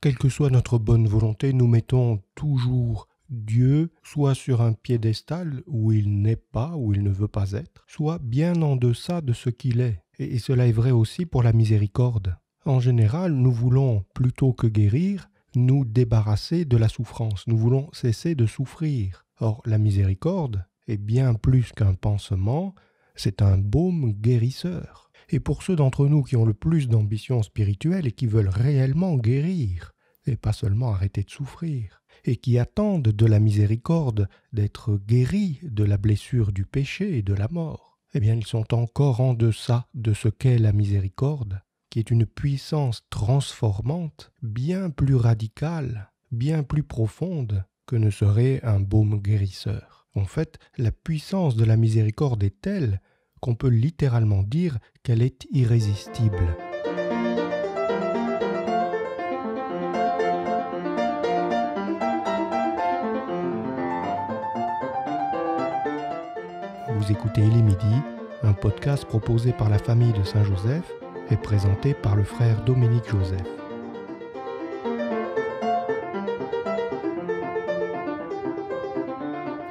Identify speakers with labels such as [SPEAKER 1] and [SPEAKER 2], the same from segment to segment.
[SPEAKER 1] quelle que soit notre bonne volonté, nous mettons toujours Dieu soit sur un piédestal où il n'est pas, où il ne veut pas être, soit bien en deçà de ce qu'il est. Et cela est vrai aussi pour la miséricorde. En général, nous voulons, plutôt que guérir, nous débarrasser de la souffrance, nous voulons cesser de souffrir. Or, la miséricorde est bien plus qu'un pansement, c'est un baume guérisseur. Et pour ceux d'entre nous qui ont le plus d'ambition spirituelle et qui veulent réellement guérir, et pas seulement arrêter de souffrir, et qui attendent de la miséricorde d'être guéris de la blessure du péché et de la mort, eh bien ils sont encore en deçà de ce qu'est la miséricorde, qui est une puissance transformante bien plus radicale, bien plus profonde que ne serait un baume guérisseur. En fait, la puissance de la miséricorde est telle qu'on peut littéralement dire qu'elle est irrésistible. Vous écoutez Les Midi, un podcast proposé par la famille de Saint-Joseph et présenté par le frère Dominique Joseph.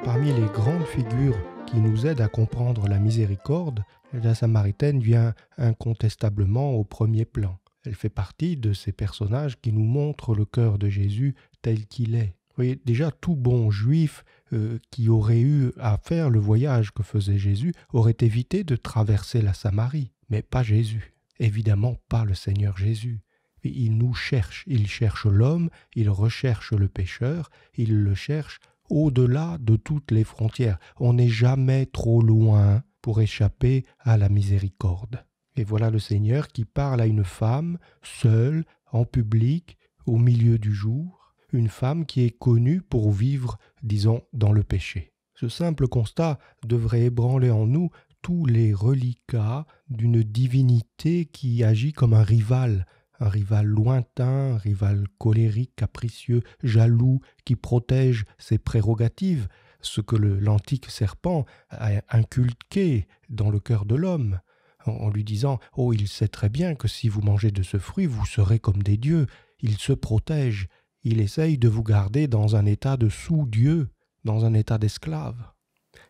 [SPEAKER 1] Parmi les grandes figures qui nous aide à comprendre la miséricorde, la Samaritaine vient incontestablement au premier plan. Elle fait partie de ces personnages qui nous montrent le cœur de Jésus tel qu'il est. Vous voyez, déjà tout bon juif euh, qui aurait eu à faire le voyage que faisait Jésus aurait évité de traverser la Samarie, mais pas Jésus. Évidemment pas le Seigneur Jésus. Il nous cherche, il cherche l'homme, il recherche le pécheur, il le cherche au-delà de toutes les frontières. On n'est jamais trop loin pour échapper à la miséricorde. Et voilà le Seigneur qui parle à une femme, seule, en public, au milieu du jour, une femme qui est connue pour vivre, disons, dans le péché. Ce simple constat devrait ébranler en nous tous les reliquats d'une divinité qui agit comme un rival un rival lointain, un rival colérique, capricieux, jaloux, qui protège ses prérogatives, ce que l'antique serpent a inculqué dans le cœur de l'homme, en lui disant Oh, il sait très bien que si vous mangez de ce fruit, vous serez comme des dieux. Il se protège, il essaye de vous garder dans un état de sous-dieu, dans un état d'esclave.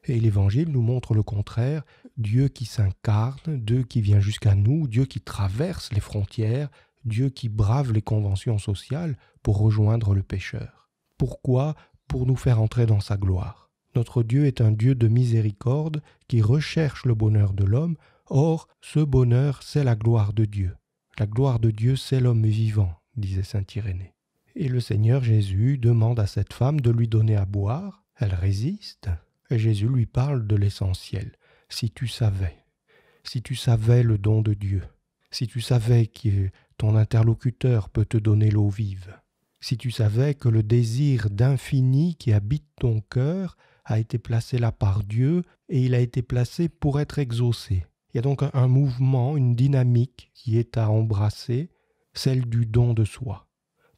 [SPEAKER 1] Et l'Évangile nous montre le contraire, Dieu qui s'incarne, Dieu qui vient jusqu'à nous, Dieu qui traverse les frontières, Dieu qui brave les conventions sociales pour rejoindre le pécheur. Pourquoi Pour nous faire entrer dans sa gloire. Notre Dieu est un Dieu de miséricorde qui recherche le bonheur de l'homme, or ce bonheur c'est la gloire de Dieu. La gloire de Dieu c'est l'homme vivant, disait saint Irénée. Et le Seigneur Jésus demande à cette femme de lui donner à boire, elle résiste, Jésus lui parle de l'essentiel. Si tu savais, si tu savais le don de Dieu, si tu savais que ton interlocuteur peut te donner l'eau vive. Si tu savais que le désir d'infini qui habite ton cœur a été placé là par Dieu et il a été placé pour être exaucé. Il y a donc un mouvement, une dynamique qui est à embrasser, celle du don de soi.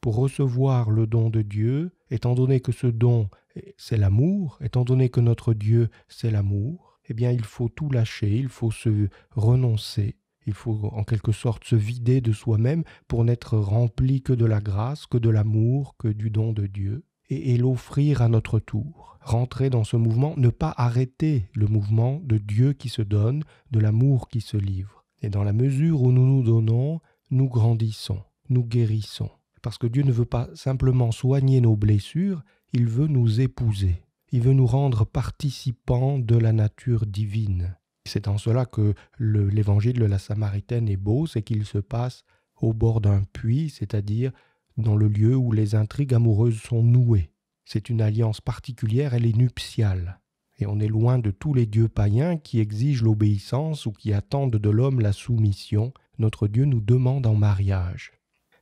[SPEAKER 1] Pour recevoir le don de Dieu, étant donné que ce don, c'est l'amour, étant donné que notre Dieu, c'est l'amour, eh bien il faut tout lâcher, il faut se renoncer, il faut en quelque sorte se vider de soi-même pour n'être rempli que de la grâce, que de l'amour, que du don de Dieu, et, l'offrir à notre tour. Rentrer dans ce mouvement, ne pas arrêter le mouvement de Dieu qui se donne, de l'amour qui se livre. Et dans la mesure où nous nous donnons, nous grandissons, nous guérissons. Parce que Dieu ne veut pas simplement soigner nos blessures, il veut nous épouser. Il veut nous rendre participants de la nature divine. C'est en cela que l'évangile de la Samaritaine est beau, c'est qu'il se passe au bord d'un puits, c'est-à-dire dans le lieu où les intrigues amoureuses sont nouées. C'est une alliance particulière, elle est nuptiale. Et on est loin de tous les dieux païens qui exigent l'obéissance ou qui attendent de l'homme la soumission. Notre Dieu nous demande en mariage.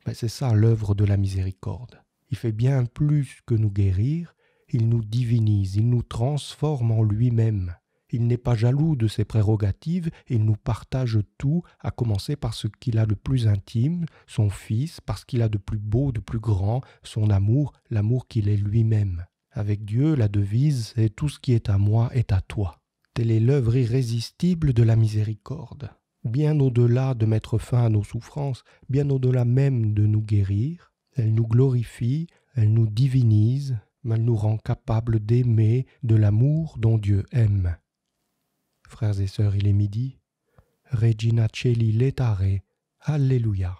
[SPEAKER 1] Mais ben, c'est ça l'œuvre de la miséricorde. Il fait bien plus que nous guérir, il nous divinise, il nous transforme en lui-même. Il n'est pas jaloux de ses prérogatives, il nous partage tout, à commencer par ce qu'il a de plus intime, son Fils, parce qu'il a de plus beau, de plus grand, son amour, l'amour qu'il est lui-même. Avec Dieu, la devise est Tout ce qui est à moi est à toi. Telle est l'œuvre irrésistible de la miséricorde. Bien au-delà de mettre fin à nos souffrances, bien au-delà même de nous guérir, elle nous glorifie, elle nous divinise, mais elle nous rend capables d'aimer de l'amour dont Dieu aime. Frères et sœurs, il est midi. Regina Celi Letare. Alléluia.